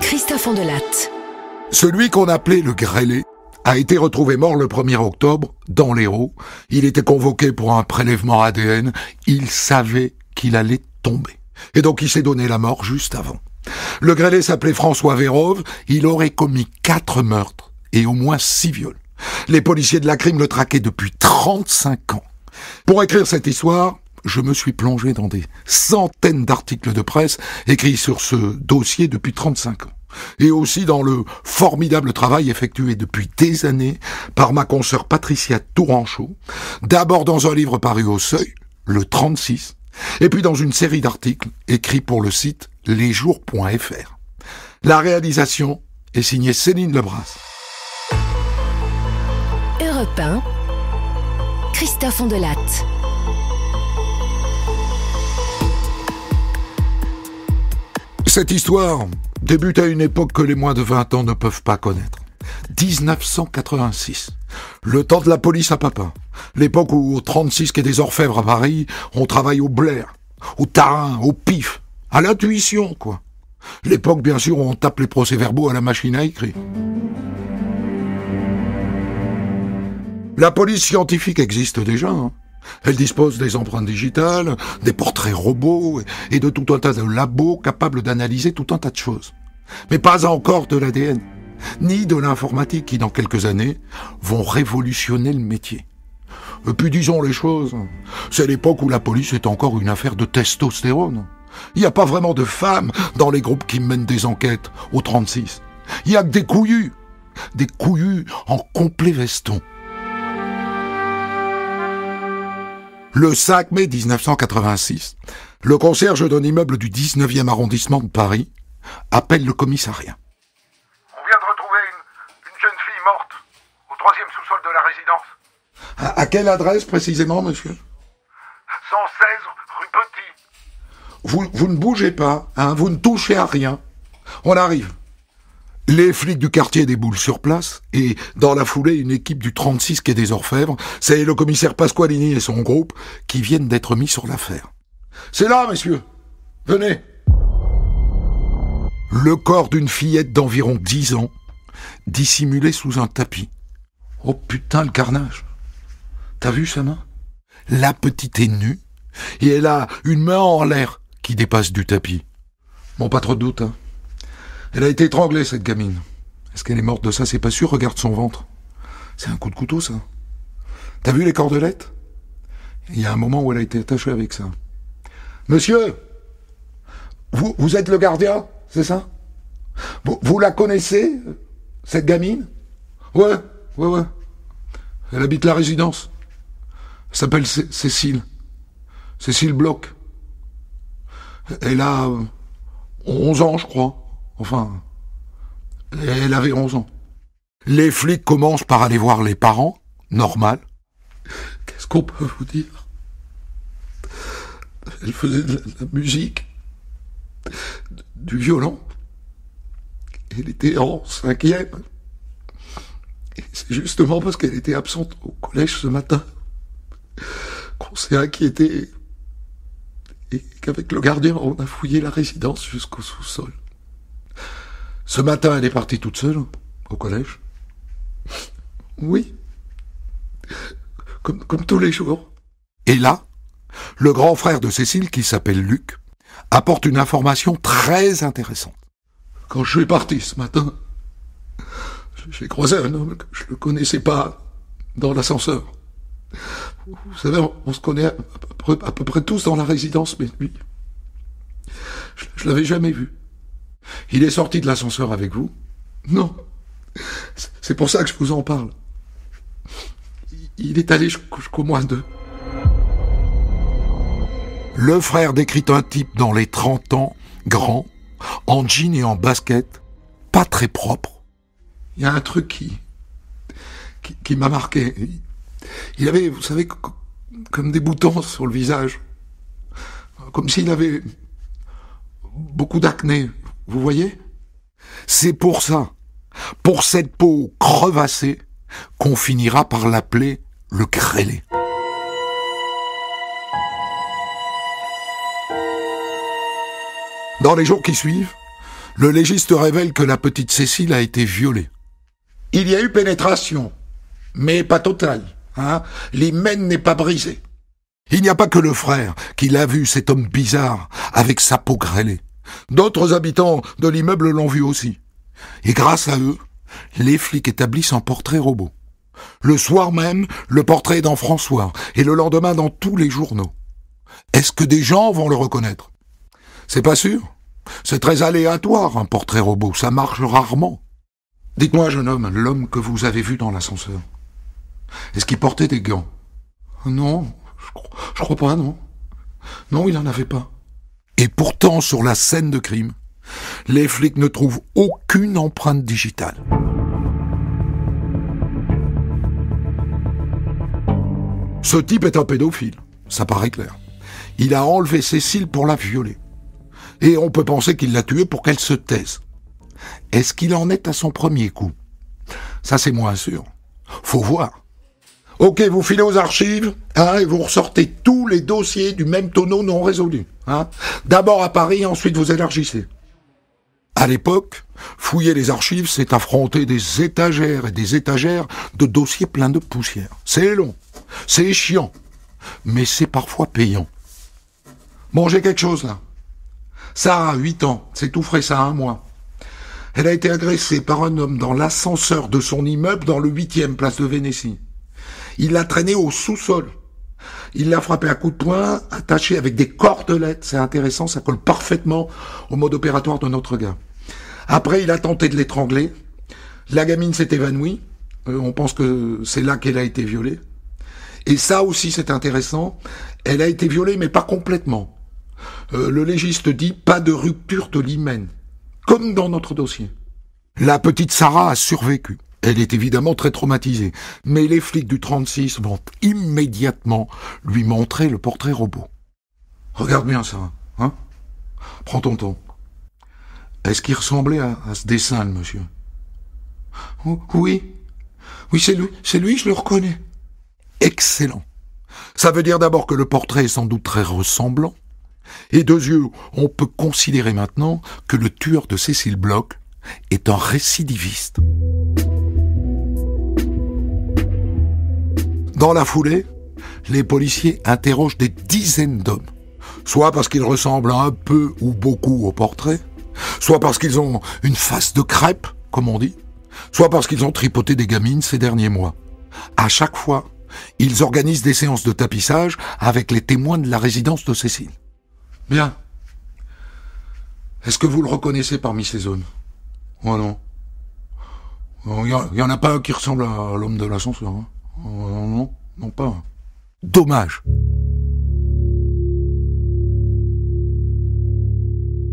Christophe Andelat. Celui qu'on appelait le grêlé a été retrouvé mort le 1er octobre dans l'Hérault. Il était convoqué pour un prélèvement ADN. Il savait qu'il allait tomber. Et donc il s'est donné la mort juste avant. Le grêlé s'appelait François Vérove. Il aurait commis quatre meurtres et au moins six viols. Les policiers de la crime le traquaient depuis 35 ans. Pour écrire cette histoire, je me suis plongé dans des centaines d'articles de presse écrits sur ce dossier depuis 35 ans et aussi dans le formidable travail effectué depuis des années par ma consoeur Patricia Touranchot, d'abord dans un livre paru au Seuil, le 36, et puis dans une série d'articles écrits pour le site lesjours.fr. La réalisation est signée Céline Lebras. Europe 1, Christophe Ondelatte. Cette histoire débute à une époque que les moins de 20 ans ne peuvent pas connaître. 1986. Le temps de la police à papa, L'époque où, au 36 qu'est des Orfèvres à Paris, on travaille au blair, au tarin, au pif, à l'intuition, quoi. L'époque, bien sûr, où on tape les procès-verbaux à la machine à écrire. La police scientifique existe déjà. Hein. Elle dispose des empreintes digitales, des portraits robots et de tout un tas de labos capables d'analyser tout un tas de choses. Mais pas encore de l'ADN, ni de l'informatique qui, dans quelques années, vont révolutionner le métier. Et euh, puis disons les choses, c'est l'époque où la police est encore une affaire de testostérone. Il n'y a pas vraiment de femmes dans les groupes qui mènent des enquêtes au 36. Il n'y a que des couillus, des couillus en complet veston. Le 5 mai 1986, le concierge d'un immeuble du 19e arrondissement de Paris appelle le commissariat. On vient de retrouver une, jeune fille morte au troisième sous-sol de la résidence. À, quelle adresse précisément, monsieur 116 rue Petit. Vous, vous ne bougez pas, hein, vous ne touchez à rien. On arrive. Les flics du quartier déboulent sur place et, dans la foulée, une équipe du 36 qui est des Orfèvres, c'est le commissaire Pasqualini et son groupe qui viennent d'être mis sur l'affaire. C'est là, messieurs. Venez. Le corps d'une fillette d'environ 10 ans, dissimulé sous un tapis. Oh putain, le carnage. T'as vu sa main La petite est nue et elle a une main en l'air qui dépasse du tapis. Bon, pas trop de doute, hein. Elle a été étranglée, cette gamine. Est-ce qu'elle est morte de ça C'est pas sûr. Regarde son ventre. C'est un coup de couteau, ça. T'as vu les cordelettes Il y a un moment où elle a été attachée avec ça. Monsieur Vous, vous êtes le gardien, c'est ça vous, vous la connaissez, cette gamine Ouais, ouais, ouais. Elle habite la résidence. Elle s'appelle Cécile. Cécile Bloch. Elle a 11 euh, ans, je crois. Enfin, elle avait 11 ans. Les flics commencent par aller voir les parents, normal. Qu'est-ce qu'on peut vous dire Elle faisait de la, musique, du violon. Elle était en cinquième. c'est justement parce qu'elle était absente au collège ce matin qu'on s'est inquiété et qu'avec le gardien, on a fouillé la résidence jusqu'au sous-sol. Ce matin, elle est partie toute seule au collège. Oui. Comme, comme tous les jours. Et là, le grand frère de Cécile, qui s'appelle Luc, apporte une information très intéressante. Quand je suis parti ce matin, j'ai croisé un homme que je ne connaissais pas dans l'ascenseur. Vous savez, on, se connaît à, peu près tous dans la résidence, mais lui, je, je l'avais jamais vu. Il est sorti de l'ascenseur avec vous Non. C'est pour ça que je vous en parle. Il est allé jusqu'au moins deux. Le frère décrit un type dans les 30 ans, grand, en jean et en basket, pas très propre. Il y a un truc qui, qui, qui m'a marqué. Il avait, vous savez, comme des boutons sur le visage. Comme s'il avait beaucoup d'acné. Vous voyez C'est pour ça, pour cette peau crevassée, qu'on finira par l'appeler le grêlé. Dans les jours qui suivent, le légiste révèle que la petite Cécile a été violée. Il y a eu pénétration, mais pas totale. Hein L'hymen n'est pas brisé. Il n'y a pas que le frère qui l'a vu, cet homme bizarre, avec sa peau grêlée. D'autres habitants de l'immeuble l'ont vu aussi. Et grâce à eux, les flics établissent un portrait robot. Le soir même, le portrait est dans François, et le lendemain dans tous les journaux. Est-ce que des gens vont le reconnaître C'est pas sûr. C'est très aléatoire, un portrait robot, ça marche rarement. Dites-moi, jeune homme, l'homme que vous avez vu dans l'ascenseur, est-ce qu'il portait des gants Non, je, crois, je crois pas, non. Non, il en avait pas. Et pourtant, sur la scène de crime, les flics ne trouvent aucune empreinte digitale. Ce type est un pédophile, ça paraît clair. Il a enlevé Cécile pour la violer. Et on peut penser qu'il l'a tuée pour qu'elle se taise. Est-ce qu'il en est à son premier coup Ça c'est moins sûr. Faut voir. Ok, vous filez aux archives hein, et vous ressortez tous les dossiers du même tonneau non résolu. Hein. D'abord à Paris, ensuite vous élargissez. À l'époque, fouiller les archives, c'est affronter des étagères et des étagères de dossiers pleins de poussière. C'est long, c'est chiant, mais c'est parfois payant. j'ai quelque chose là. Sarah, a 8 ans, c'est tout frais, ça un mois. Elle a été agressée par un homme dans l'ascenseur de son immeuble dans le 8e place de Vénétie. Il l'a traîné au sous-sol. Il l'a frappé à coups de poing, attaché avec des cordelettes. C'est intéressant, ça colle parfaitement au mode opératoire de notre gars. Après, il a tenté de l'étrangler. La gamine s'est évanouie. Euh, on pense que c'est là qu'elle a été violée. Et ça aussi, c'est intéressant. Elle a été violée, mais pas complètement. Euh, le légiste dit pas de rupture de l'hymen, comme dans notre dossier. La petite Sarah a survécu. Elle est évidemment très traumatisée, mais les flics du 36 vont immédiatement lui montrer le portrait robot. Regarde bien ça, hein Prends ton temps. Est-ce qu'il ressemblait à, ce dessin, le monsieur oh, Oui. Oui, c'est lui, c'est lui, je le reconnais. Excellent. Ça veut dire d'abord que le portrait est sans doute très ressemblant. Et deux yeux, on peut considérer maintenant que le tueur de Cécile Bloch est un récidiviste. Dans la foulée, les policiers interrogent des dizaines d'hommes, soit parce qu'ils ressemblent un peu ou beaucoup au portrait, soit parce qu'ils ont une face de crêpe, comme on dit, soit parce qu'ils ont tripoté des gamines ces derniers mois. À chaque fois, ils organisent des séances de tapissage avec les témoins de la résidence de Cécile. Bien. Est-ce que vous le reconnaissez parmi ces hommes Oh non. Il euh, n'y en a pas un qui ressemble à l'homme de l'ascenseur. Hein. Non, euh, non, non pas. Dommage.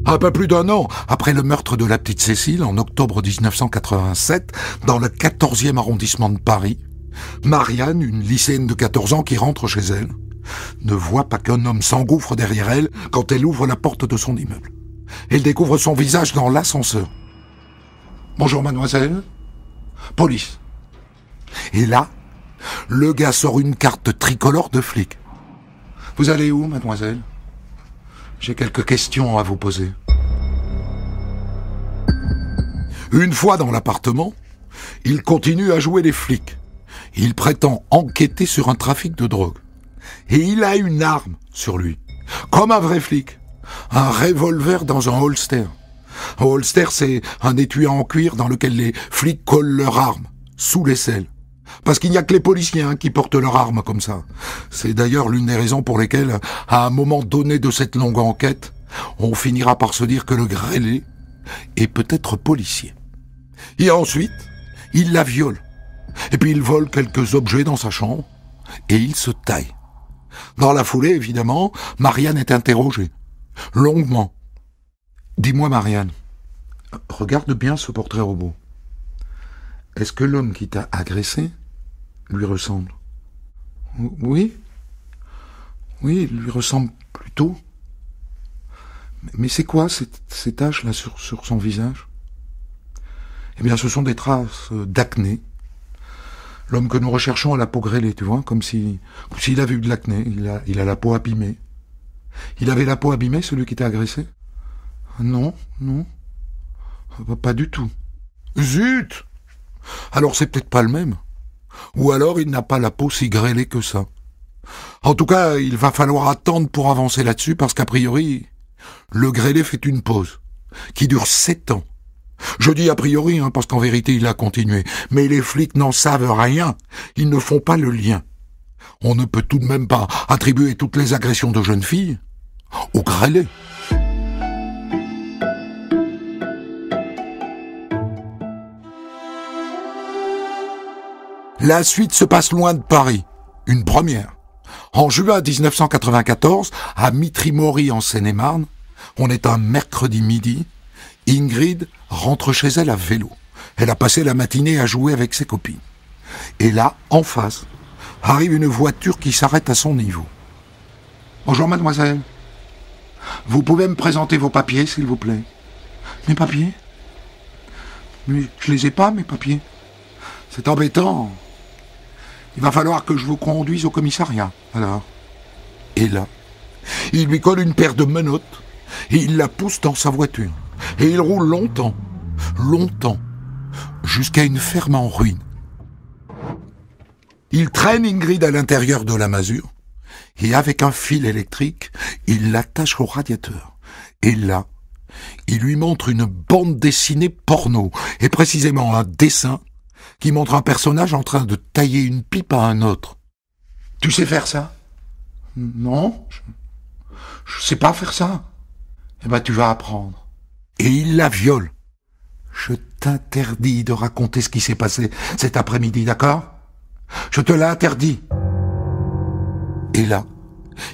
Un peu plus d'un an après le meurtre de la petite Cécile en octobre 1987, dans le 14e arrondissement de Paris, Marianne, une lycéenne de 14 ans qui rentre chez elle, ne voit pas qu'un homme s'engouffre derrière elle quand elle ouvre la porte de son immeuble. Elle découvre son visage dans l'ascenseur. Bonjour mademoiselle. Police. Et là, le gars sort une carte tricolore de flic. Vous allez où, mademoiselle J'ai quelques questions à vous poser. Une fois dans l'appartement, il continue à jouer les flics. Il prétend enquêter sur un trafic de drogue. Et il a une arme sur lui. Comme un vrai flic. Un revolver dans un holster. Un holster, c'est un étui en cuir dans lequel les flics collent leur arme, sous l'aisselle. Parce qu'il n'y a que les policiers hein, qui portent leurs armes comme ça. C'est d'ailleurs l'une des raisons pour lesquelles, à un moment donné de cette longue enquête, on finira par se dire que le grêlé est peut-être policier. Et ensuite, il la viole. Et puis il vole quelques objets dans sa chambre et il se taille. Dans la foulée, évidemment, Marianne est interrogée. Longuement. Dis-moi, Marianne, regarde bien ce portrait robot. Est-ce que l'homme qui t'a agressé lui ressemble. Oui Oui, il lui ressemble plutôt. Mais c'est quoi ces, taches-là sur, son visage Eh bien, ce sont des traces euh, d'acné. L'homme que nous recherchons a la peau grêlée, tu vois, comme si s'il avait eu de l'acné, il a, il a la peau abîmée. Il avait la peau abîmée, celui qui t'a agressé Non, non. Pas du tout. Zut Alors c'est peut-être pas le même. Ou alors il n'a pas la peau si grêlée que ça. En tout cas, il va falloir attendre pour avancer là-dessus, parce qu'a priori, le grêlé fait une pause, qui dure sept ans. Je dis a priori, hein, parce qu'en vérité, il a continué. Mais les flics n'en savent rien. Ils ne font pas le lien. On ne peut tout de même pas attribuer toutes les agressions de jeunes filles au grêlé. La suite se passe loin de Paris. Une première. En juin 1994, à Mitry-Mory, en Seine-et-Marne, on est un mercredi midi, Ingrid rentre chez elle à vélo. Elle a passé la matinée à jouer avec ses copines. Et là, en face, arrive une voiture qui s'arrête à son niveau. Bonjour mademoiselle. Vous pouvez me présenter vos papiers, s'il vous plaît Mes papiers Mais je les ai pas, mes papiers. C'est embêtant. Il va falloir que je vous conduise au commissariat, alors. Et là, il lui colle une paire de menottes et il la pousse dans sa voiture. Et il roule longtemps, longtemps, jusqu'à une ferme en ruine. Il traîne Ingrid à l'intérieur de la masure et avec un fil électrique, il l'attache au radiateur. Et là, il lui montre une bande dessinée porno et précisément un dessin qui montre un personnage en train de tailler une pipe à un autre. Tu sais faire ça Non, je... sais pas faire ça. Eh ben, tu vas apprendre. Et il la viole. Je t'interdis de raconter ce qui s'est passé cet après-midi, d'accord Je te l'interdis. Et là,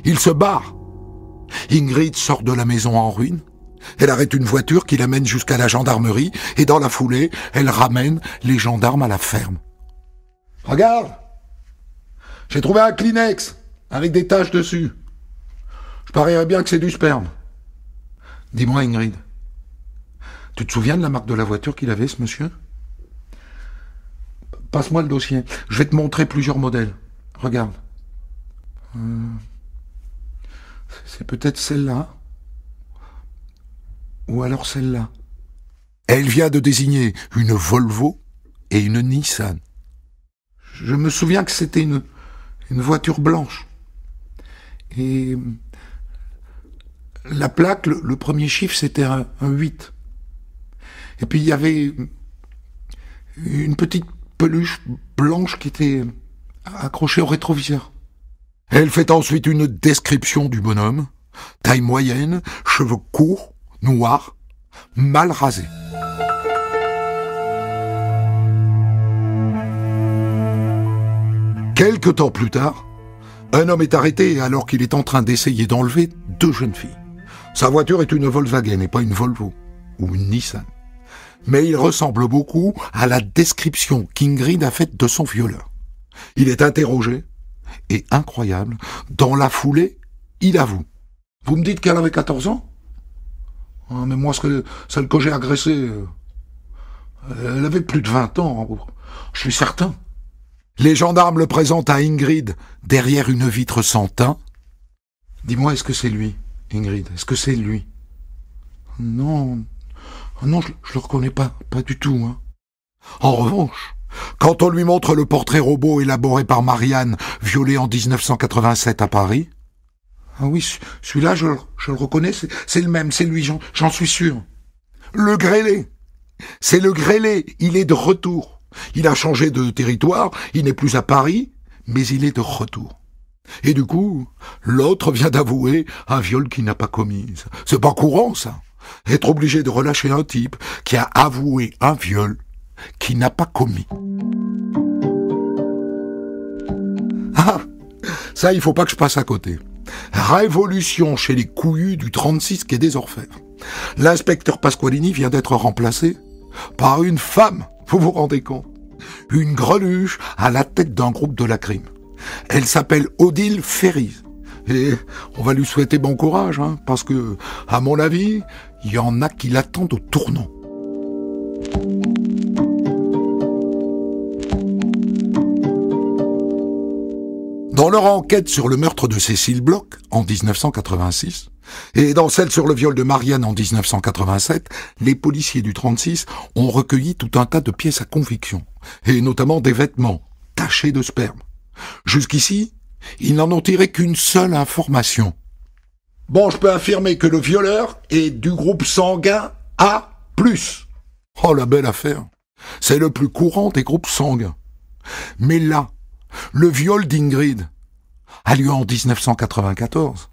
il se barre. Ingrid sort de la maison en ruine. Elle arrête une voiture qui l'amène jusqu'à la gendarmerie et dans la foulée, elle ramène les gendarmes à la ferme. Regarde J'ai trouvé un Kleenex avec des taches dessus. Je parierais bien que c'est du sperme. Dis-moi, Ingrid, tu te souviens de la marque de la voiture qu'il avait, ce monsieur Passe-moi le dossier. Je vais te montrer plusieurs modèles. Regarde. Euh, c'est peut-être celle-là ou alors celle-là. Elle vient de désigner une Volvo et une Nissan. Je me souviens que c'était une, une voiture blanche. Et la plaque, le, premier chiffre, c'était un, un 8. Et puis il y avait une petite peluche blanche qui était accrochée au rétroviseur. Elle fait ensuite une description du bonhomme. Taille moyenne, cheveux courts, noir, mal rasé. Quelque temps plus tard, un homme est arrêté alors qu'il est en train d'essayer d'enlever deux jeunes filles. Sa voiture est une Volkswagen et pas une Volvo ou une Nissan. Mais il ressemble beaucoup à la description qu'Ingrid a faite de son violeur. Il est interrogé et incroyable, dans la foulée, il avoue. Vous me dites qu'elle avait 14 ans Hein, mais moi, celle que j'ai agressée, euh, elle avait plus de 20 ans, je suis certain. Les gendarmes le présentent à Ingrid, derrière une vitre sans teint. Dis-moi, est-ce que c'est lui, Ingrid Est-ce que c'est lui Non, ah non, je, ne le reconnais pas, pas du tout. Hein. En revanche, quand on lui montre le portrait robot élaboré par Marianne, violé en 1987 à Paris, ah oui, celui-là, je, le reconnais, c'est le même, c'est lui, j'en suis sûr. Le grêlé, c'est le grêlé, il est de retour. Il a changé de territoire, il n'est plus à Paris, mais il est de retour. Et du coup, l'autre vient d'avouer un viol qu'il n'a pas commis. C'est pas courant, ça. Être obligé de relâcher un type qui a avoué un viol qu'il n'a pas commis. Ah, ça, il faut pas que je passe à côté. Révolution chez les couillus du 36 quai des Orfèvres. L'inspecteur Pasqualini vient d'être remplacé par une femme, vous vous rendez compte Une greluche à la tête d'un groupe de la crime. Elle s'appelle Odile Ferry. Et on va lui souhaiter bon courage, hein, parce que, à mon avis, il y en a qui l'attendent au tournant. Dans leur enquête sur le meurtre de Cécile Bloch en 1986, et dans celle sur le viol de Marianne en 1987, les policiers du 36 ont recueilli tout un tas de pièces à conviction, et notamment des vêtements tachés de sperme. Jusqu'ici, ils n'en ont tiré qu'une seule information. Bon, je peux affirmer que le violeur est du groupe sanguin A+. Oh, la belle affaire. C'est le plus courant des groupes sanguins. Mais là, le viol d'Ingrid a lieu en 1994.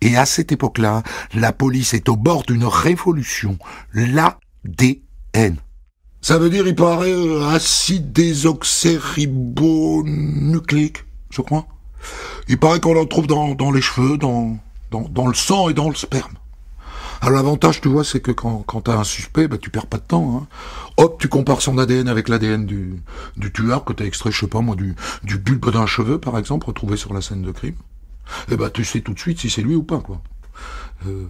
Et à cette époque-là, la police est au bord d'une révolution, l'ADN. Ça veut dire, il paraît, euh, acide désoxyribonucléique, je crois. Il paraît qu'on en trouve dans, les cheveux, dans, dans le sang et dans le sperme. Alors ah, l'avantage, tu vois, c'est que quand, quand tu as un suspect, bah, tu perds pas de temps. Hein. Hop, tu compares son ADN avec l'ADN du, du tueur que tu as extrait, je sais pas moi, du, du bulbe d'un cheveu, par exemple, retrouvé sur la scène de crime. Et eh bah tu sais tout de suite si c'est lui ou pas, quoi. Euh,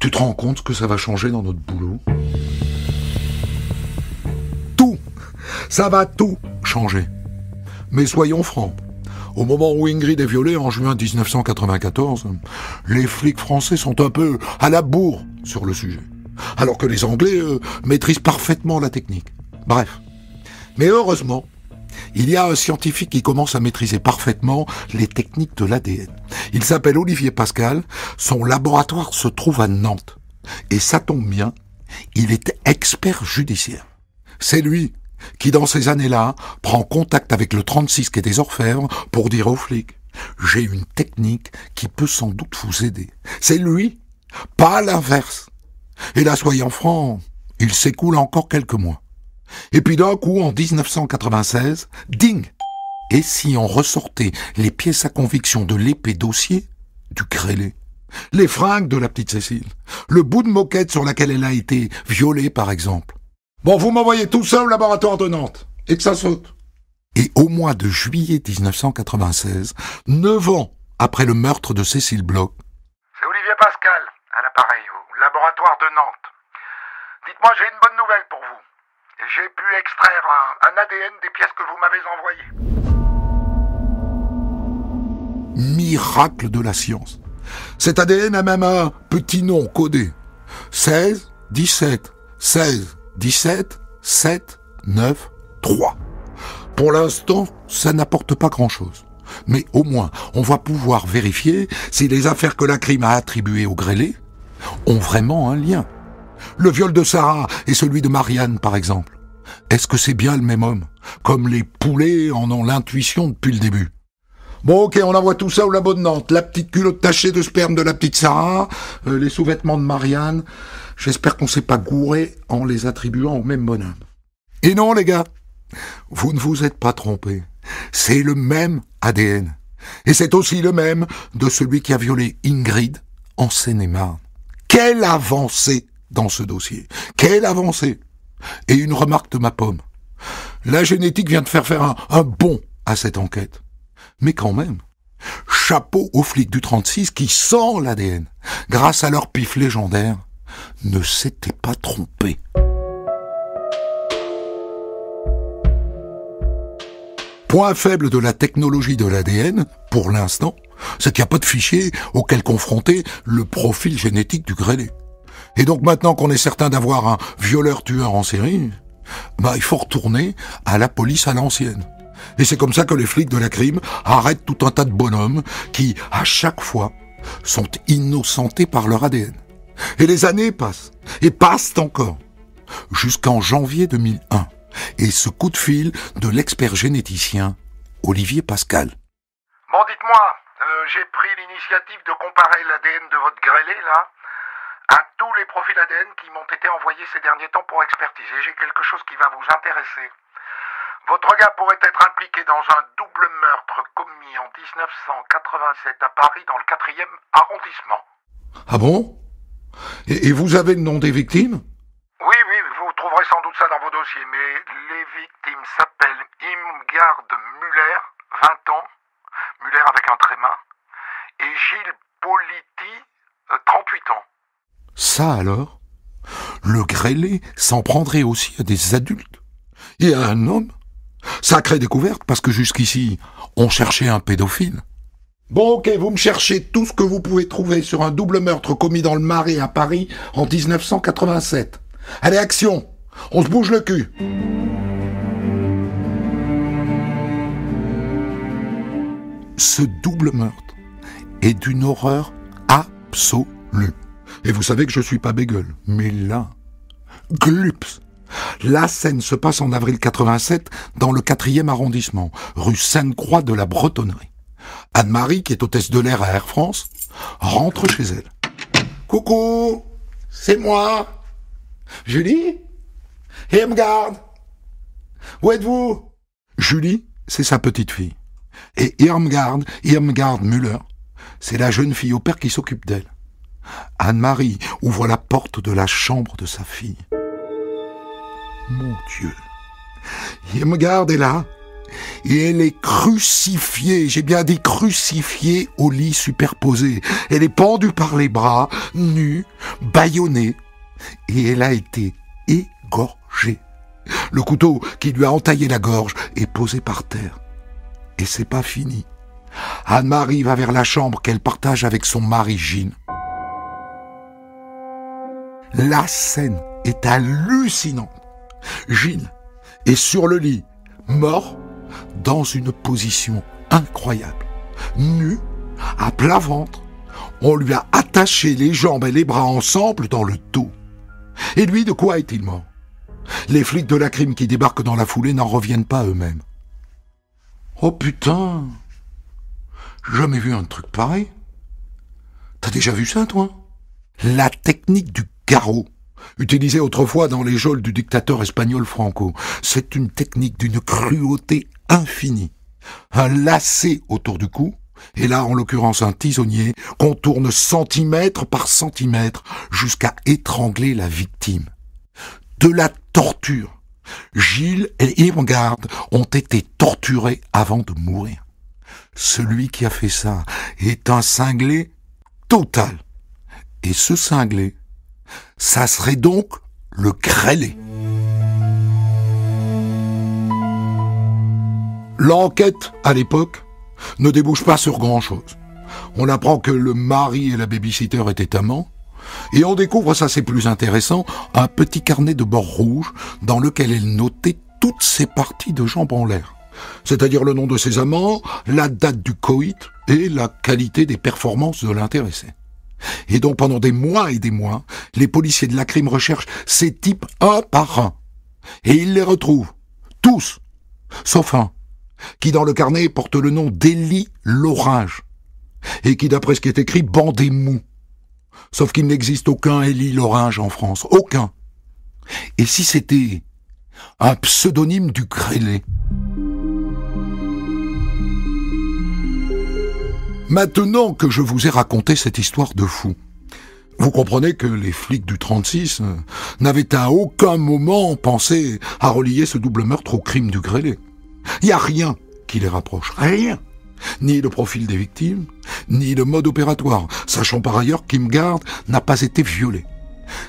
tu te rends compte que ça va changer dans notre boulot Tout Ça va tout changer. Mais soyons francs. Au moment où Ingrid est violée en juin 1994, les flics français sont un peu à la bourre sur le sujet, alors que les Anglais euh, maîtrisent parfaitement la technique. Bref. Mais heureusement, il y a un scientifique qui commence à maîtriser parfaitement les techniques de l'ADN. Il s'appelle Olivier Pascal, son laboratoire se trouve à Nantes. Et ça tombe bien, il est expert judiciaire. C'est lui qui dans ces années-là prend contact avec le 36 est des Orfèvres pour dire aux flics J'ai une technique qui peut sans doute vous aider. C'est lui, pas l'inverse. Et là, soyons francs, il s'écoule encore quelques mois. Et puis d'un coup, en 1996, ding Et si on ressortait les pièces à conviction de l'épée dossier du Crélé les fringues de la petite Cécile, le bout de moquette sur laquelle elle a été violée par exemple, Bon, vous m'envoyez tout ça au laboratoire de Nantes, et que ça saute. Et au mois de juillet 1996, neuf ans après le meurtre de Cécile Bloch. C'est Olivier Pascal, à l'appareil, au laboratoire de Nantes. Dites-moi, j'ai une bonne nouvelle pour vous. J'ai pu extraire un, un ADN des pièces que vous m'avez envoyées. Miracle de la science. Cet ADN a même un petit nom codé. 16, 17, 16, 17, 7, 9, 3. Pour l'instant, ça n'apporte pas grand-chose. Mais au moins, on va pouvoir vérifier si les affaires que la crime a attribuées au grêlé ont vraiment un lien. Le viol de Sarah et celui de Marianne, par exemple. Est-ce que c'est bien le même homme Comme les poulets en ont l'intuition depuis le début. Bon, ok, on voit tout ça au labo de Nantes. La petite culotte tachée de sperme de la petite Sarah, euh, les sous-vêtements de Marianne. J'espère qu'on s'est pas gouré en les attribuant au même bonhomme. Et non, les gars, vous ne vous êtes pas trompés. C'est le même ADN. Et c'est aussi le même de celui qui a violé Ingrid en seine Quelle avancée dans ce dossier. Quelle avancée. Et une remarque de ma pomme. La génétique vient de faire faire un, un bond à cette enquête. Mais quand même, chapeau aux flics du 36 qui, sans l'ADN, grâce à leur pif légendaire, ne s'étaient pas trompés. Point faible de la technologie de l'ADN, pour l'instant, c'est qu'il n'y a pas de fichier auquel confronter le profil génétique du grêlé. Et donc maintenant qu'on est certain d'avoir un violeur-tueur en série, bah il faut retourner à la police à l'ancienne. Et c'est comme ça que les flics de la crime arrêtent tout un tas de bonhommes qui, à chaque fois, sont innocentés par leur ADN. Et les années passent, et passent encore, jusqu'en janvier 2001, et ce coup de fil de l'expert généticien Olivier Pascal. Bon, dites-moi, euh, j'ai pris l'initiative de comparer l'ADN de votre grêlé, là, à tous les profils ADN qui m'ont été envoyés ces derniers temps pour expertiser. J'ai quelque chose qui va vous intéresser. Votre gars pourrait être impliqué dans un double meurtre commis en 1987 à Paris dans le 4e arrondissement. Ah bon et, vous avez le nom des victimes Oui, oui, vous trouverez sans doute ça dans vos dossiers, mais les victimes s'appellent Imgard Muller, 20 ans, Muller avec un tréma, et Gilles Politi, 38 euh, ans. Ça alors Le grêlé s'en prendrait aussi à des adultes et à un homme Sacrée découverte, parce que jusqu'ici, on cherchait un pédophile. Bon ok, vous me cherchez tout ce que vous pouvez trouver sur un double meurtre commis dans le Marais à Paris en 1987. Allez, action On se bouge le cul Ce double meurtre est d'une horreur absolue. Et vous savez que je suis pas bégueule, mais là, glups la scène se passe en avril 87 dans le 4 arrondissement, rue Sainte-Croix de la Bretonnerie. Anne-Marie, qui est hôtesse de l'air à Air France, rentre chez elle. Coucou, c'est moi. Julie Irmgard Où êtes-vous Julie, c'est sa petite fille. Et Irmgard, Irmgard Müller, c'est la jeune fille au père qui s'occupe d'elle. Anne-Marie ouvre la porte de la chambre de sa fille mon Dieu. Il me garde là, et elle est crucifiée, j'ai bien dit crucifiée au lit superposé. Elle est pendue par les bras, nue, bâillonnée, et elle a été égorgée. Le couteau qui lui a entaillé la gorge est posé par terre. Et c'est pas fini. Anne-Marie va vers la chambre qu'elle partage avec son mari Jean. La scène est hallucinante. Gilles est sur le lit, mort, dans une position incroyable, nu, à plat ventre. On lui a attaché les jambes et les bras ensemble dans le dos. Et lui, de quoi est-il mort Les flics de la crime qui débarquent dans la foulée n'en reviennent pas eux-mêmes. Oh putain Jamais vu un truc pareil T'as déjà vu ça, toi La technique du garrot utilisée autrefois dans les geôles du dictateur espagnol Franco. C'est une technique d'une cruauté infinie. Un lacet autour du cou, et là en l'occurrence un tisonnier, contourne centimètre par centimètre jusqu'à étrangler la victime. De la torture. Gilles et Irmgarde ont été torturés avant de mourir. Celui qui a fait ça est un cinglé total. Et ce cinglé ça serait donc le crêlé. L'enquête, à l'époque, ne débouche pas sur grand-chose. On apprend que le mari et la babysitter étaient amants, et on découvre, ça c'est plus intéressant, un petit carnet de bord rouge dans lequel elle notait toutes ses parties de jambes en l'air. C'est-à-dire le nom de ses amants, la date du coït et la qualité des performances de l'intéressé. Et donc pendant des mois et des mois, les policiers de la crime recherchent ces types un par un. Et ils les retrouvent, tous, sauf un, qui dans le carnet porte le nom d'Élie l'orage, et qui d'après ce qui est écrit bande des mou. Sauf qu'il n'existe aucun Élie l'orage en France, aucun. Et si c'était un pseudonyme du Crélé Maintenant que je vous ai raconté cette histoire de fou, vous comprenez que les flics du 36 euh, n'avaient à aucun moment pensé à relier ce double meurtre au crime du grêlé. Il n'y a rien qui les rapproche, rien. Ni le profil des victimes, ni le mode opératoire, sachant par ailleurs qu'Imgard n'a pas été violé.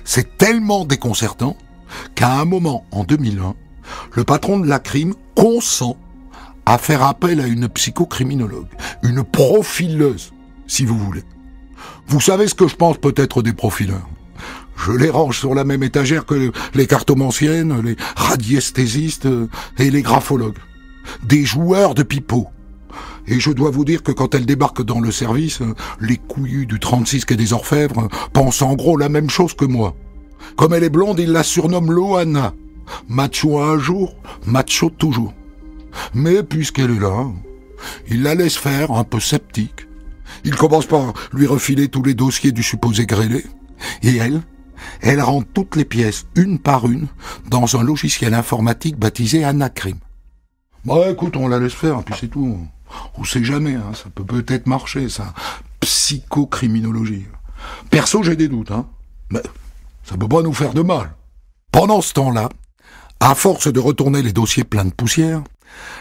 C'est tellement déconcertant qu'à un moment en 2001, le patron de la crime consent à faire appel à une psychocriminologue, une profileuse, si vous voulez. Vous savez ce que je pense peut-être des profileurs je les range sur la même étagère que les cartomanciennes, les radiesthésistes euh, et les graphologues. Des joueurs de pipeau. Et je dois vous dire que quand elle débarque dans le service, euh, les couillus du 36 et des Orfèvres euh, pensent en gros la même chose que moi. Comme elle est blonde, ils la surnomment Loana. Macho un jour, macho toujours. Mais puisqu'elle est là, il la laisse faire, un peu sceptique. Il commence par lui refiler tous les dossiers du supposé grêlé. Et elle, elle rend toutes les pièces, une par une, dans un logiciel informatique baptisé Anacrim. Bah écoute, on la laisse faire, puis c'est tout. On sait jamais, hein, ça peut peut-être marcher, ça. Psychocriminologie. Perso, j'ai des doutes, hein. Mais ça peut pas nous faire de mal. Pendant ce temps-là, à force de retourner les dossiers pleins de poussière,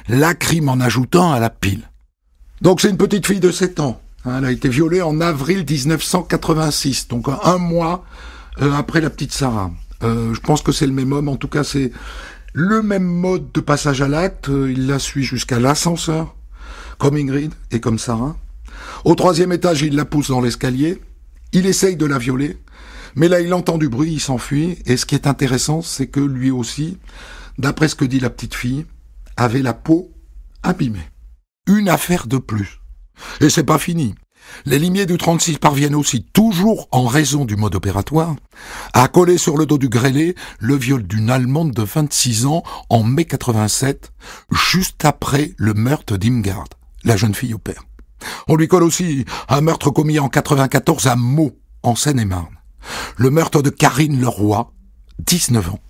Lacrime en ajoutant à la pile. Donc c'est une petite fille de 7 ans. Hein. Elle a été violée en avril 1986, donc un mois euh, après la petite Sarah. Euh, je pense que c'est le même homme, en tout cas c'est le même mode de passage à l'acte. Euh, il la suit jusqu'à l'ascenseur, comme Ingrid et comme Sarah. Au troisième étage, il la pousse dans l'escalier. Il essaye de la violer, mais là il entend du bruit, il s'enfuit. Et ce qui est intéressant, c'est que lui aussi, d'après ce que dit la petite fille, avait la peau abîmée. Une affaire de plus. Et c'est pas fini. Les limiers du 36 parviennent aussi, toujours en raison du mode opératoire, à coller sur le dos du grêlé le viol d'une Allemande de 26 ans en mai 87, juste après le meurtre d'Imgard, la jeune fille au père. On lui colle aussi un meurtre commis en 94 à Meaux, en Seine-et-Marne. Le meurtre de Karine Leroy, 19 ans.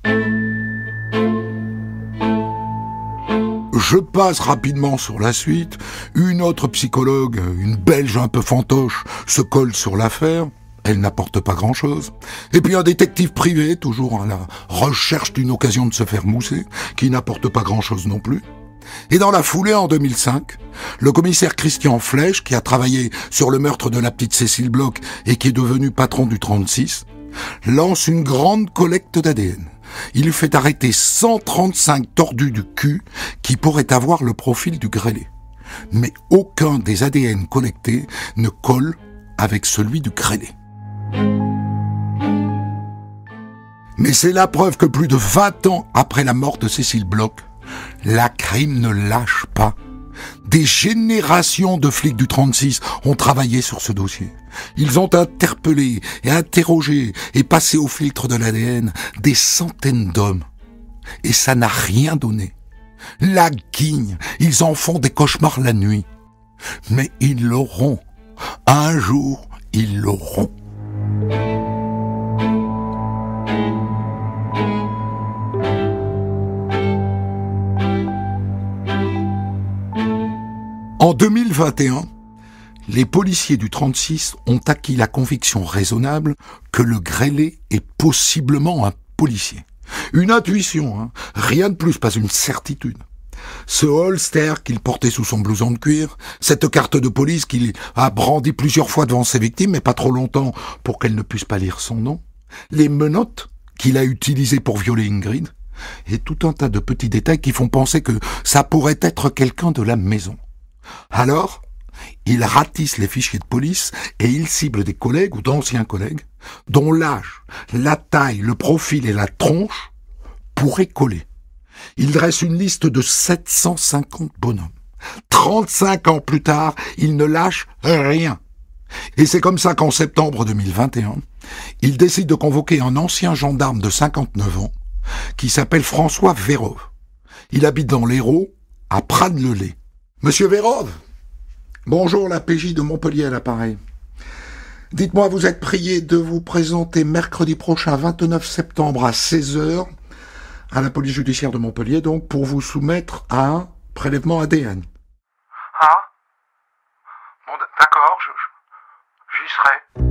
Je passe rapidement sur la suite. Une autre psychologue, une belge un peu fantoche, se colle sur l'affaire. Elle n'apporte pas grand-chose. Et puis un détective privé, toujours à la recherche d'une occasion de se faire mousser, qui n'apporte pas grand-chose non plus. Et dans la foulée, en 2005, le commissaire Christian Flech, qui a travaillé sur le meurtre de la petite Cécile Bloch et qui est devenu patron du 36, lance une grande collecte d'ADN il fait arrêter 135 tordus du cul qui pourraient avoir le profil du grêlé. Mais aucun des ADN connectés ne colle avec celui du grêlé. Mais c'est la preuve que plus de 20 ans après la mort de Cécile Bloch, la crime ne lâche pas. Des générations de flics du 36 ont travaillé sur ce dossier. Ils ont interpellé et interrogé et passé au filtre de l'ADN des centaines d'hommes. Et ça n'a rien donné. La guigne, ils en font des cauchemars la nuit. Mais ils l'auront. Un jour, ils l'auront. En 2021, les policiers du 36 ont acquis la conviction raisonnable que le grêlé est possiblement un policier. Une intuition, hein. rien de plus, pas une certitude. Ce holster qu'il portait sous son blouson de cuir, cette carte de police qu'il a brandi plusieurs fois devant ses victimes, mais pas trop longtemps pour qu'elles ne puissent pas lire son nom, les menottes qu'il a utilisées pour violer Ingrid, et tout un tas de petits détails qui font penser que ça pourrait être quelqu'un de la maison. Alors, il ratisse les fichiers de police et il cible des collègues ou d'anciens collègues dont l'âge, la taille, le profil et la tronche pourraient coller. Il dresse une liste de 750 bonhommes. 35 ans plus tard, il ne lâche rien. Et c'est comme ça qu'en septembre 2021, il décide de convoquer un ancien gendarme de 59 ans qui s'appelle François Vérove. Il habite dans l'Hérault, à Prades-le-Lay. Monsieur Vérove Bonjour la PJ de Montpellier à l'appareil. Dites-moi, vous êtes prié de vous présenter mercredi prochain 29 septembre à 16h à la police judiciaire de Montpellier donc pour vous soumettre à un prélèvement ADN. Ah Bon d'accord, j'y serai.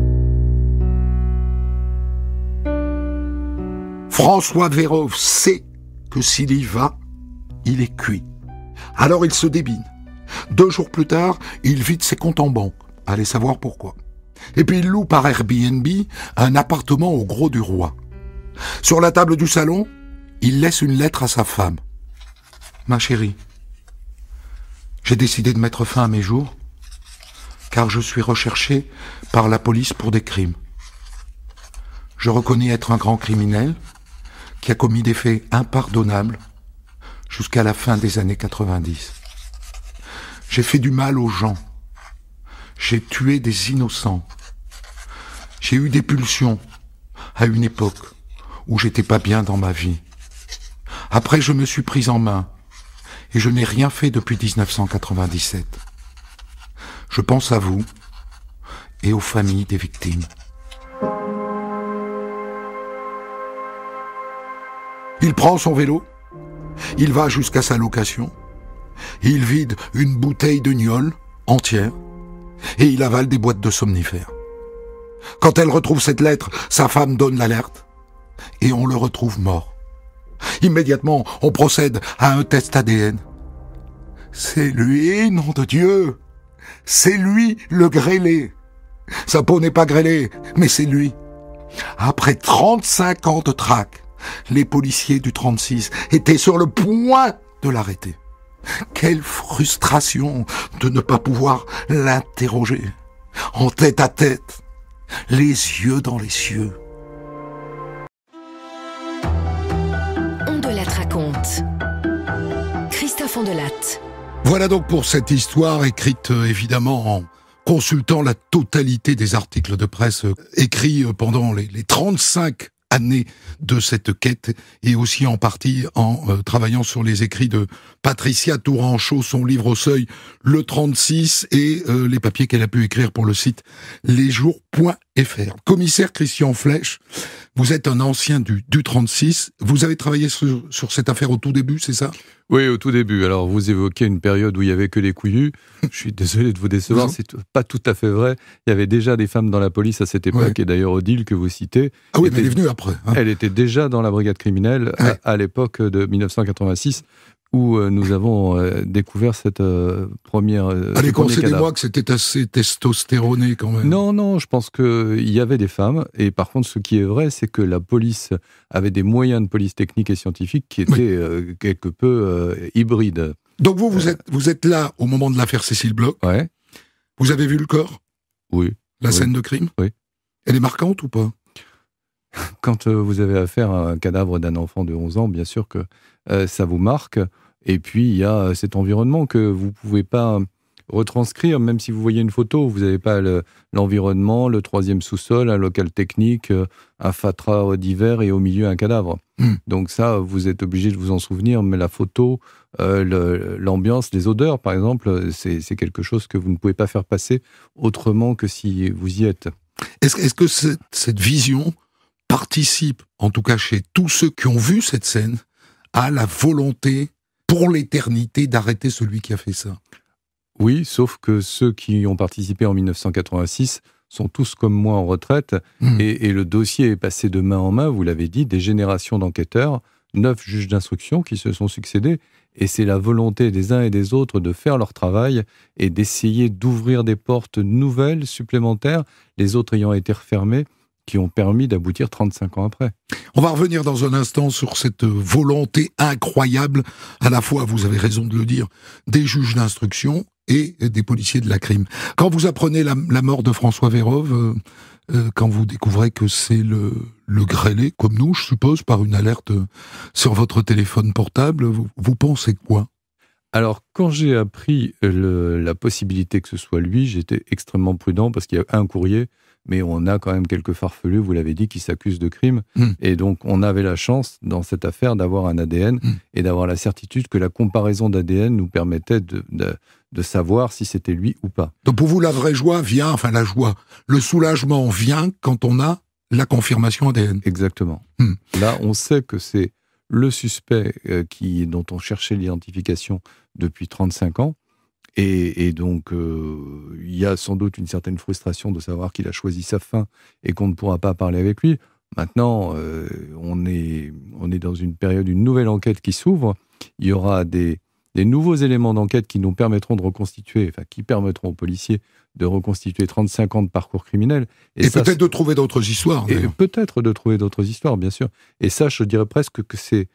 François Vérov sait que s'il y va, il est cuit. Alors il se débine. Deux jours plus tard, il vide ses comptes en banque. Allez savoir pourquoi. Et puis il loue par Airbnb un appartement au Gros du Roi. Sur la table du salon, il laisse une lettre à sa femme. Ma chérie, j'ai décidé de mettre fin à mes jours car je suis recherché par la police pour des crimes. Je reconnais être un grand criminel qui a commis des faits impardonnables jusqu'à la fin des années 90. J'ai fait du mal aux gens. J'ai tué des innocents. J'ai eu des pulsions à une époque où j'étais pas bien dans ma vie. Après, je me suis pris en main et je n'ai rien fait depuis 1997. Je pense à vous et aux familles des victimes. Il prend son vélo, il va jusqu'à sa location, il vide une bouteille de gnôle entière et il avale des boîtes de somnifères. Quand elle retrouve cette lettre, sa femme donne l'alerte et on le retrouve mort. Immédiatement, on procède à un test ADN. C'est lui, nom de Dieu C'est lui le grêlé Sa peau n'est pas grêlée, mais c'est lui. Après 35 ans de traque, les policiers du 36 étaient sur le point de l'arrêter. Quelle frustration de ne pas pouvoir l'interroger, en tête à tête, les yeux dans les cieux. On raconte. Christophe Ondelatte. Voilà donc pour cette histoire écrite euh, évidemment en consultant la totalité des articles de presse euh, écrits euh, pendant les, les 35 année de cette quête et aussi en partie en euh, travaillant sur les écrits de Patricia Touranchot, son livre au seuil le 36 et euh, les papiers qu'elle a pu écrire pour le site lesjours.fr. Commissaire Christian Flèche, vous êtes un ancien du, du 36, vous avez travaillé sur cette affaire au tout début, c'est ça oui, au tout début. Alors, vous évoquez une période où il n'y avait que les couillus. Je suis désolé de vous décevoir, c'est pas tout à fait vrai. Il y avait déjà des femmes dans la police à cette époque, et d'ailleurs Odile, que vous citez. Ah hein. elle était déjà dans la brigade criminelle à l'époque de 1986 où euh, nous avons euh, découvert cette euh, première. Allez, ah, concédez-moi que c'était assez testostéroné quand même. Non, non, je pense qu'il y avait des femmes. Et par contre, ce qui est vrai, c'est que la police avait des moyens de police technique et scientifique qui étaient quelque peu hybrides. Donc vous, vous, êtes, vous êtes là au moment de l'affaire Cécile Bloch. Ouais. Vous avez vu le corps Oui. La scène de crime Oui. Elle est marquante ou pas Quand vous avez affaire à un cadavre d'un enfant de 11 ans, bien sûr que euh, ça vous marque. Et puis, il y a euh, cet environnement que vous ne pouvez pas retranscrire, même si vous voyez une photo, vous n'avez pas l'environnement, le, troisième sous-sol, un local technique, euh, un fatras d'hiver et au milieu un cadavre. Hmm. Donc ça, vous êtes obligé de vous en souvenir, mais la photo, l'ambiance, les odeurs, par exemple, c'est quelque chose que vous ne pouvez pas faire passer autrement que si vous y êtes. Est-ce que cette vision participe, en tout cas chez tous ceux qui ont vu cette scène, à la volonté pour l'éternité d'arrêter celui qui a fait ça. Oui, sauf que ceux qui ont participé en 1986 sont tous comme moi en retraite hmm. et, et, le dossier est passé de main en main, vous l'avez dit, des générations d'enquêteurs, neuf juges d'instruction qui se sont succédés et c'est la volonté des uns et des autres de faire leur travail et d'essayer d'ouvrir des portes nouvelles, supplémentaires, les autres ayant été refermées qui ont permis d'aboutir 35 ans après. On va revenir dans un instant sur cette volonté incroyable, à la fois, vous avez raison de le dire, des juges d'instruction et des policiers de la crime. Quand vous apprenez la, mort de François Vérove, euh, euh, quand vous découvrez que c'est le, grêlé, comme nous, je suppose, par une alerte sur votre téléphone portable, vous, pensez quoi alors, quand j'ai appris la possibilité que ce soit lui, j'étais extrêmement prudent parce qu'il y a un courrier mais on a quand même quelques farfelus, vous l'avez dit, qui s'accusent de crimes. Hmm. Et donc, on avait la chance, dans cette affaire, d'avoir un ADN hmm. et d'avoir la certitude que la comparaison d'ADN nous permettait de, savoir si c'était lui ou pas. Donc, pour vous, la vraie joie vient, enfin, la joie, le soulagement vient quand on a la confirmation ADN. Exactement. Hmm. Là, on sait que c'est le suspect euh, qui, dont on cherchait l'identification depuis 35 ans et, donc, euh, il y a sans doute une certaine frustration de savoir qu'il a choisi sa fin et qu'on ne pourra pas parler avec lui. Maintenant, euh, on, est, on est dans une période, une nouvelle enquête qui s'ouvre. Il y aura des, nouveaux éléments d'enquête qui nous permettront de reconstituer, enfin, qui permettront aux policiers de reconstituer 35 ans de parcours criminel. Et, et peut-être de trouver d'autres histoires. Et peut-être de trouver d'autres histoires, bien sûr. Et ça, je dirais presque que c'est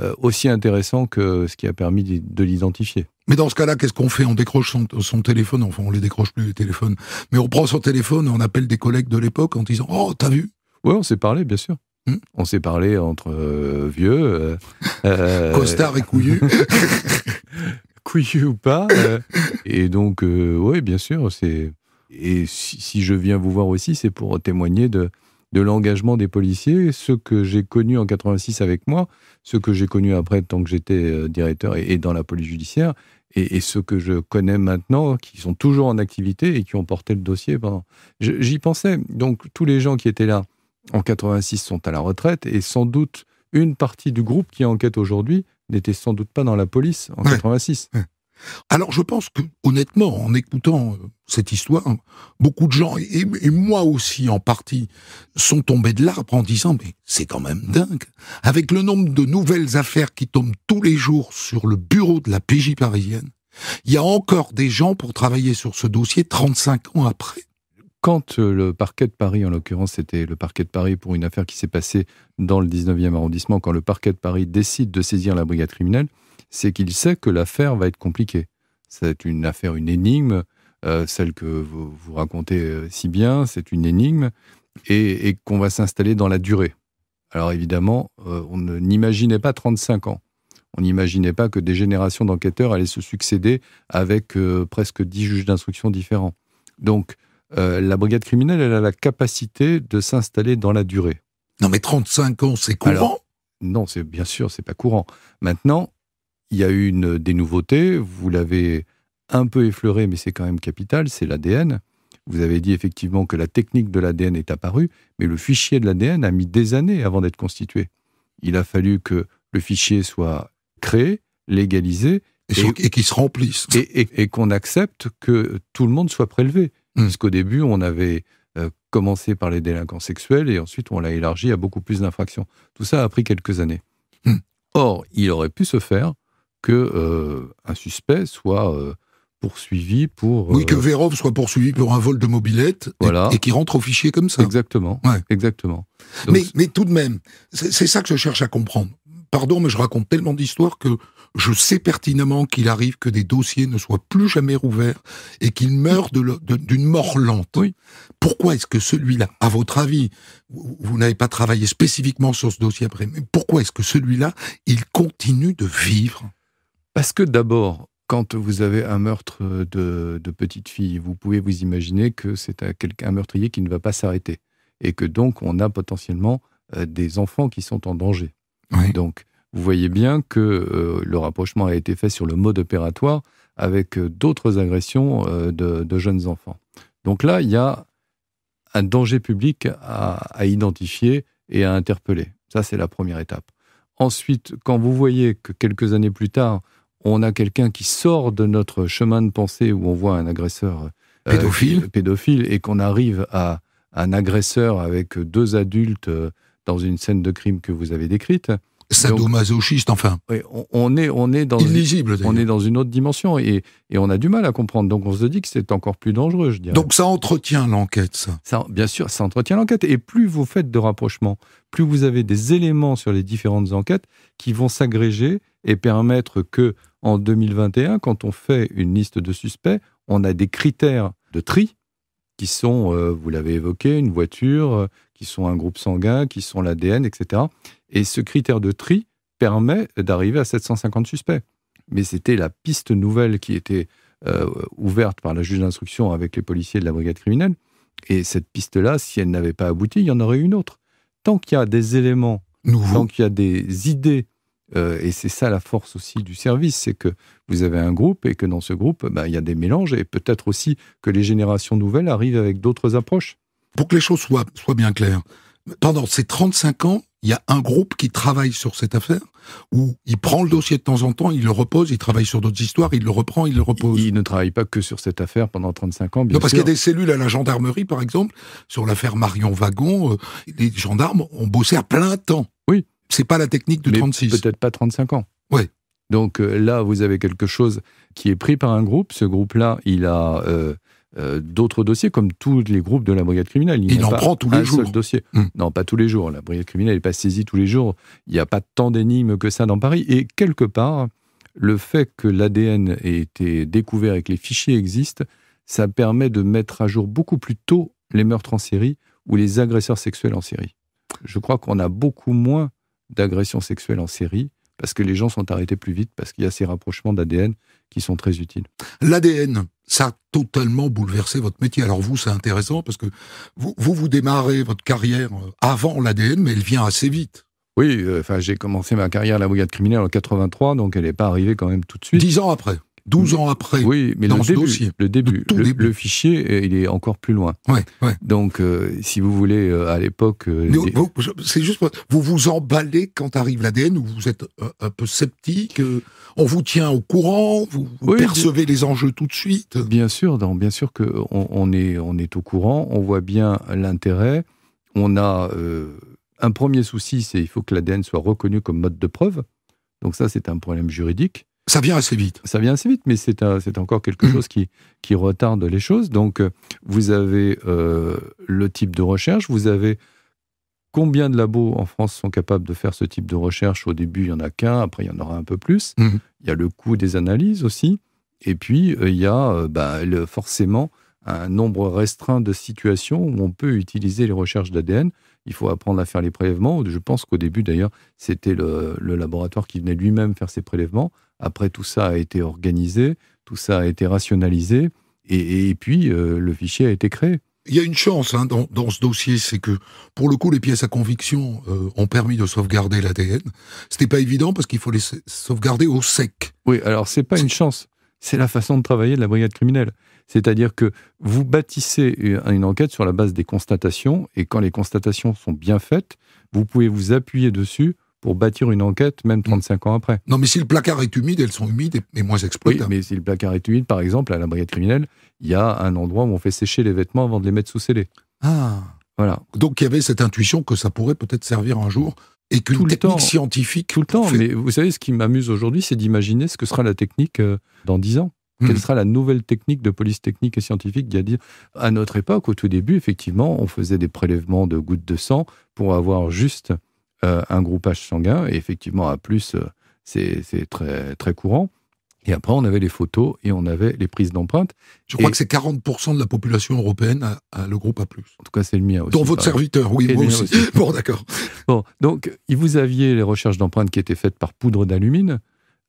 euh, aussi intéressant que ce qui a permis de l'identifier. Mais dans ce cas-là, qu'est-ce qu'on fait On décroche son, téléphone, enfin on les décroche plus les téléphones, mais on prend son téléphone on appelle des collègues de l'époque en disant Oh, t'as vu Oui, on s'est parlé, bien sûr. Hmm? on s'est parlé entre euh, vieux. Euh, Costard et couillu. couillu ou pas. et donc, oui, bien sûr. c'est Et si, je viens vous voir aussi, c'est pour témoigner de, de l'engagement des policiers, ce que j'ai connu en 86 avec moi, ce que j'ai connu après tant que j'étais euh, directeur et, dans la police judiciaire, et, ceux que je connais maintenant, qui sont toujours en activité et qui ont porté le dossier. Pendant... J'y pensais. Donc tous les gens qui étaient là en 86 sont à la retraite et sans doute une partie du groupe qui enquête aujourd'hui n'était sans doute pas dans la police en 86. Alors je pense que, honnêtement, en écoutant euh, cette histoire, beaucoup de gens, et, moi aussi en partie, sont tombés de l'arbre en disant, mais c'est quand même dingue. Avec le nombre de nouvelles affaires qui tombent tous les jours sur le bureau de la PJ parisienne, il y a encore des gens pour travailler sur ce dossier 35 ans après. Quand euh, le parquet de Paris, en l'occurrence c'était le parquet de Paris pour une affaire qui s'est passée dans le 19e arrondissement, quand le parquet de Paris décide de saisir la brigade criminelle, c'est qu'il sait que l'affaire va être compliquée. C'est une affaire, une énigme, euh, celle que vous, vous, racontez euh, si bien, c'est une énigme, et, qu'on va s'installer dans la durée. Alors évidemment, euh, on n'imaginait pas 35 ans. On n'imaginait pas que des générations d'enquêteurs allaient se succéder avec presque 10 juges d'instruction différents. Donc, la brigade criminelle, elle a la capacité de s'installer dans la durée. Non mais 35 ans, c'est courant Non, c'est bien sûr, c'est pas courant. Maintenant, il y a eu une, des nouveautés, vous l'avez un peu effleuré, mais c'est quand même capital, c'est l'ADN. Vous avez dit effectivement que la technique de l'ADN est apparue, mais le fichier de l'ADN a mis des années avant d'être constitué. Il a fallu que le fichier soit créé, légalisé. Et, qu'il se remplisse. Et, qu'on accepte que tout le monde soit prélevé. Hmm. Parce qu'au début, on avait euh, commencé par les délinquants sexuels et ensuite on l'a élargi à beaucoup plus d'infractions. Tout ça a pris quelques années. Hmm. Or, il aurait pu se faire que euh, un suspect soit euh, poursuivi pour. Oui, que euh, Vérov soit poursuivi pour un vol de mobilette voilà. et, et qui rentre au fichier comme ça. Exactement. Ouais. Exactement. mais, mais tout de même, c'est ça que je cherche à comprendre. Pardon, mais je raconte tellement d'histoires que je sais pertinemment qu'il arrive que des dossiers ne soient plus jamais rouverts et qu'ils meurent d'une mort lente. Oui. Pourquoi est-ce que celui-là, à votre avis, vous n'avez pas travaillé spécifiquement sur ce dossier après, mais pourquoi est-ce que celui-là, il continue de vivre parce que d'abord, quand vous avez un meurtre de, petite fille, vous pouvez vous imaginer que c'est un, meurtrier qui ne va pas s'arrêter. Et que donc, on a potentiellement euh, des enfants qui sont en danger. Donc, vous voyez bien que euh, le rapprochement a été fait sur le mode opératoire avec euh, d'autres agressions de, jeunes enfants. Donc là, il y a un danger public à, à identifier et à interpeller. Ça, c'est la première étape. Ensuite, quand vous voyez que quelques années plus tard, on a quelqu'un qui sort de notre chemin de pensée où on voit un agresseur euh, euh, pédophile et qu'on arrive à un agresseur avec deux adultes euh, dans une scène de crime que vous avez décrite, sadomasochiste, enfin. on, est, on, est dans une, on est dans une autre dimension et, on a du mal à comprendre. Donc on se dit que c'est encore plus dangereux, je dirais. Donc ça entretient l'enquête, ça. Bien sûr, ça entretient l'enquête. Et plus vous faites de rapprochements, plus vous avez des éléments sur les différentes enquêtes qui vont s'agréger et permettre que, en 2021, quand on fait une liste de suspects, on a des critères de tri qui sont, euh, vous l'avez évoqué, une voiture, euh, qui sont un groupe sanguin, qui sont l'ADN, etc. Et ce critère de tri permet d'arriver à 750 suspects. Mais c'était la piste nouvelle qui était euh, ouverte par la juge d'instruction avec les policiers de la brigade criminelle. Et cette piste-là, si elle n'avait pas abouti, il y en aurait une autre. Tant qu'il y a des éléments, tant qu'il y a des idées, euh, et c'est ça la force aussi du service, c'est que vous avez un groupe et que dans ce groupe, bah, il y a des mélanges et peut-être aussi que les générations nouvelles arrivent avec d'autres approches. Pour que les choses soient, soient bien claires, pendant ces 35 ans, il y a un groupe qui travaille sur cette affaire, où il prend le dossier de temps en temps, il le repose, il travaille sur d'autres histoires, il le reprend, il le repose. Il, ne travaille pas que sur cette affaire pendant 35 ans, non, parce qu'il y a des cellules à la gendarmerie, par exemple, sur l'affaire Marion Wagon, les euh, gendarmes ont bossé à plein temps. Oui. C'est pas la technique de 36. Peut-être pas 35 ans. Oui. Donc euh, là, vous avez quelque chose qui est pris par un groupe. Ce groupe-là, il a euh, euh, d'autres dossiers, comme tous les groupes de la brigade criminelle. Il, en prend tous les jours. Dossier. Hmm. Non, pas tous les jours. La brigade criminelle n'est pas saisie tous les jours. Il n'y a pas tant d'énigmes que ça dans Paris. Et quelque part, le fait que l'ADN ait été découvert et que les fichiers existent, ça permet de mettre à jour beaucoup plus tôt les meurtres en série ou les agresseurs sexuels en série. Je crois qu'on a beaucoup moins d'agressions sexuelles en série parce que les gens sont arrêtés plus vite, parce qu'il y a ces rapprochements d'ADN qui sont très utiles. L'ADN, ça a totalement bouleversé votre métier. Alors vous, c'est intéressant parce que vous, vous, démarrez votre carrière euh, avant l'ADN, mais elle vient assez vite. Oui, euh, enfin, j'ai commencé ma carrière à la brigade criminelle en 83, donc elle n'est pas arrivée quand même tout de suite. Dix ans après. 12 ans après. Oui, mais dans le, début, le début, le, fichier, euh, il est encore plus loin. Ouais, Donc, euh, si vous voulez, euh, à l'époque. C'est juste, vous vous emballez quand arrive l'ADN, ou vous êtes un peu sceptique, on vous tient au courant, vous, percevez les enjeux tout de suite. Bien sûr, bien sûr qu'on on est, au courant, on voit bien l'intérêt, on a. un premier souci, c'est il faut que l'ADN soit reconnu comme mode de preuve. Donc ça, c'est un problème juridique. Ça vient assez vite. Ça vient assez vite, mais c'est encore quelque mmh. chose qui, qui retarde les choses. Donc, euh, vous avez euh, le type de recherche, vous avez combien de labos en France sont capables de faire ce type de recherche Au début, il y en a qu'un, après, il y en aura un peu plus. Mmh. Il y a le coût des analyses aussi. Et puis, euh, il y a bah, forcément un nombre restreint de situations où on peut utiliser les recherches d'ADN. Il faut apprendre à faire les prélèvements. Je pense qu'au début, d'ailleurs, c'était le, laboratoire qui venait lui-même faire ses prélèvements. Après, tout ça a été organisé, tout ça a été rationalisé, et, puis euh, le fichier a été créé. Il y a une chance hein, dans, ce dossier, c'est que pour le coup, les pièces à conviction euh, ont permis de sauvegarder l'ADN. C'était pas évident parce qu'il faut les sauvegarder au sec. Oui, alors c'est pas une chance, c'est la façon de travailler de la brigade criminelle. C'est-à-dire que vous bâtissez une enquête sur la base des constatations, et quand les constatations sont bien faites, vous pouvez vous appuyer dessus pour bâtir une enquête, même 35 mm. ans après. Non, mais si le placard est humide, elles sont humides et, moins exploitées. mais si le placard est humide, par exemple, à la brigade criminelle, il y a un endroit où on fait sécher les vêtements avant de les mettre sous scellé. Ah Voilà. Donc il y avait cette intuition que ça pourrait peut-être servir un jour et qu'une technique scientifique. Tout le temps, mais vous savez, ce qui m'amuse aujourd'hui, c'est d'imaginer ce que sera la technique euh, dans 10 ans. Hmm. Quelle sera la nouvelle technique de police technique et scientifique d'y dire À notre époque, au tout début, effectivement, on faisait des prélèvements de gouttes de sang pour avoir juste euh, un groupage sanguin. Et effectivement, à plus, euh, c'est très, très courant. Et après, on avait les photos et on avait les prises d'empreintes. Je crois que c'est 40% de la population européenne a, le groupe A+. En tout cas, c'est le mien aussi. Dont votre serviteur, oui, moi aussi. bon, d'accord. Bon, donc, vous aviez les recherches d'empreintes qui étaient faites par poudre d'alumine.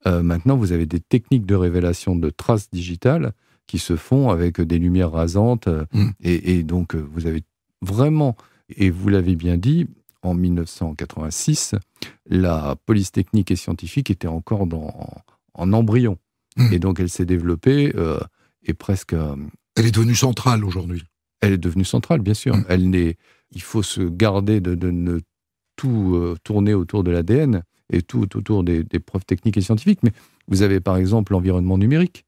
Euh, maintenant, vous avez des techniques de révélation de traces digitales qui se font avec des lumières rasantes. Hmm. Et, et, donc, vous avez vraiment, et vous l'avez bien dit, en 1986, la police technique et scientifique était encore dans, en embryon. Hmm. Et donc elle s'est développée euh, et presque... Euh, elle est devenue centrale aujourd'hui. Elle est devenue centrale, bien sûr. Hmm. Elle il faut se garder de, ne tout euh, tourner autour de l'ADN et tout autour des, preuves techniques et scientifiques. Mais vous avez par exemple l'environnement numérique.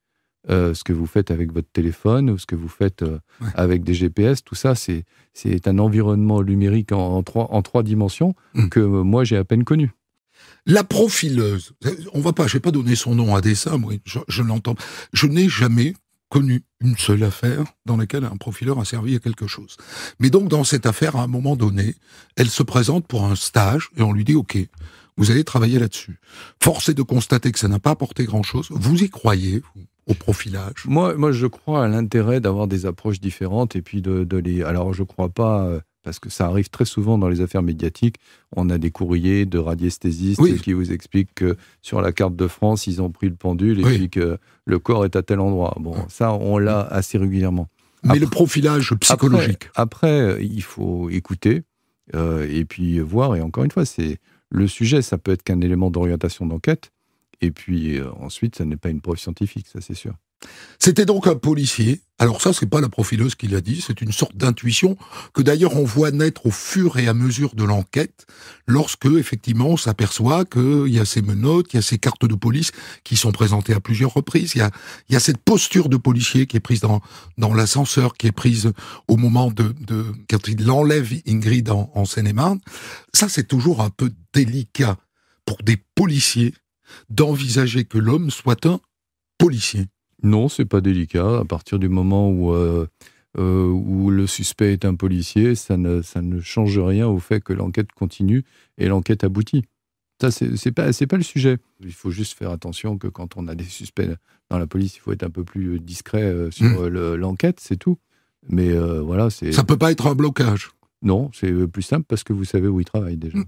Euh, ce que vous faites avec votre téléphone, ce que vous faites euh, avec des GPS, tout ça, c'est, c'est un environnement numérique en, trois, en trois dimensions hmm. que euh, moi j'ai à peine connu. La profileuse, on va pas, je vais pas donné son nom à dessein, moi, je, l'entends. Je n'ai jamais connu une seule affaire dans laquelle un profileur a servi à quelque chose. Mais donc dans cette affaire, à un moment donné, elle se présente pour un stage et on lui dit OK, vous allez travailler là-dessus. Forcé de constater que ça n'a pas apporté grand-chose. Vous y croyez, vous, au profilage moi, moi, je crois à l'intérêt d'avoir des approches différentes et puis de, les. Alors, je ne crois pas. Euh, parce que ça arrive très souvent dans les affaires médiatiques. On a des courriers de radiesthésistes qui vous expliquent que sur la carte de France, ils ont pris le pendule et puis que le corps est à tel endroit. Bon, ça, on l'a assez régulièrement. Mais le profilage psychologique. Après, il faut écouter euh, et puis voir. Et encore une fois, c'est le sujet, ça peut être qu'un élément d'orientation d'enquête et puis euh, ensuite, ça n'est pas une preuve scientifique, ça c'est sûr. C'était donc un policier. Alors ça, c'est pas la profileuse qui l'a dit, c'est une sorte d'intuition que d'ailleurs on voit naître au fur et à mesure de l'enquête, lorsque effectivement on s'aperçoit qu'il y a ces menottes, il y a ces cartes de police qui sont présentées à plusieurs reprises, il y a, y a, cette posture de policier qui est prise dans, l'ascenseur, qui est prise au moment de, de quand il enlève Ingrid en, en Seine-et-Marne. Ça, c'est toujours un peu délicat pour des policiers d'envisager que l'homme soit un policier. Non, c'est pas délicat. À partir du moment où, euh, euh, où le suspect est un policier, ça ne, ça ne change rien au fait que l'enquête continue et l'enquête aboutit. Ça, c'est pas, pas le sujet. Il faut juste faire attention que quand on a des suspects dans la police, il faut être un peu plus discret euh, sur hmm. l'enquête, c'est tout. Mais euh, voilà, c'est. Ça peut pas être un blocage. Non, c'est plus simple parce que vous savez où il travaille déjà.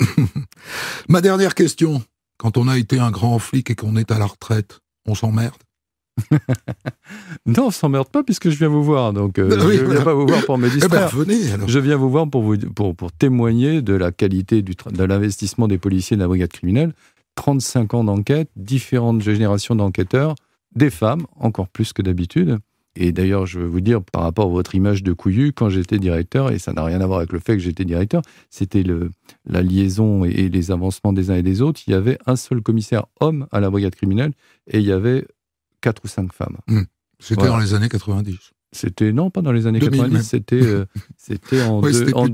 Ma dernière question. Quand on a été un grand flic et qu'on est à la retraite, on s'emmerde. non, on s'emmerde pas puisque je viens vous voir. Donc, euh, bah je viens pas vous voir pour me eh ben, distraire. Je viens vous voir pour, pour, témoigner de la qualité du de l'investissement des policiers de la brigade criminelle. 35 ans d'enquête, différentes générations d'enquêteurs, des femmes, encore plus que d'habitude. Et d'ailleurs, je veux vous dire, par rapport à votre image de couillu, quand j'étais directeur, et ça n'a rien à voir avec le fait que j'étais directeur, c'était la liaison et, les avancements des uns et des autres. Il y avait un seul commissaire homme à la brigade criminelle et il y avait quatre ou cinq femmes. Hmm. C'était dans les années 90. C'était non, pas dans les années 90, euh, c'était en, 2008,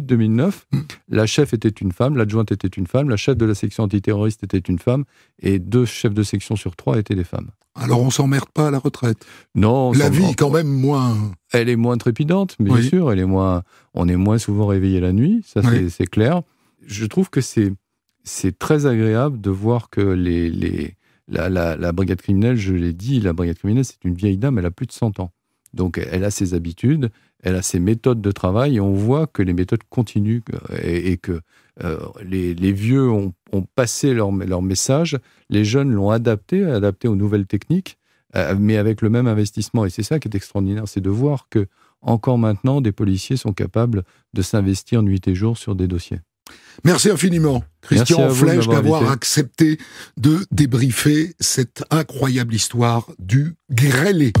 2009. Euh, mm. La chef était une femme, l'adjointe était une femme, la chef de la section antiterroriste était une femme, et deux chefs de section sur trois étaient des femmes. Alors on s'emmerde pas à la retraite. Non. La vie quand même moins. Elle est moins trépidante, bien sûr. Elle est moins. On est moins souvent réveillé la nuit, ça c'est clair. Je trouve que c'est c'est très agréable de voir que les, les la, brigade criminelle, je l'ai dit, la brigade criminelle, c'est une vieille dame, elle a plus de 100 ans. Donc elle a ses habitudes, elle a ses méthodes de travail, et on voit que les méthodes continuent euh, et, que euh, les, vieux ont, passé leur, message, les jeunes l'ont adapté, adapté aux nouvelles techniques, euh, mais avec le même investissement. Et c'est ça qui est extraordinaire, c'est de voir que encore maintenant, des policiers sont capables de s'investir nuit et jour sur des dossiers. Merci infiniment, Christian Merci Flèche, d'avoir accepté de débriefer cette incroyable histoire du grêlé.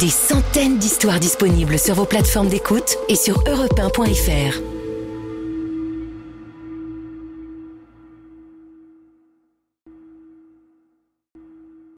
Des centaines d'histoires disponibles sur vos plateformes d'écoute et sur europe